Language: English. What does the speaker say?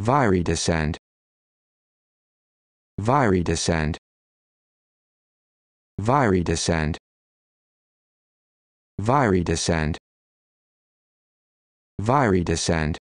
viridescent viridescent viridescent viridescent viridescent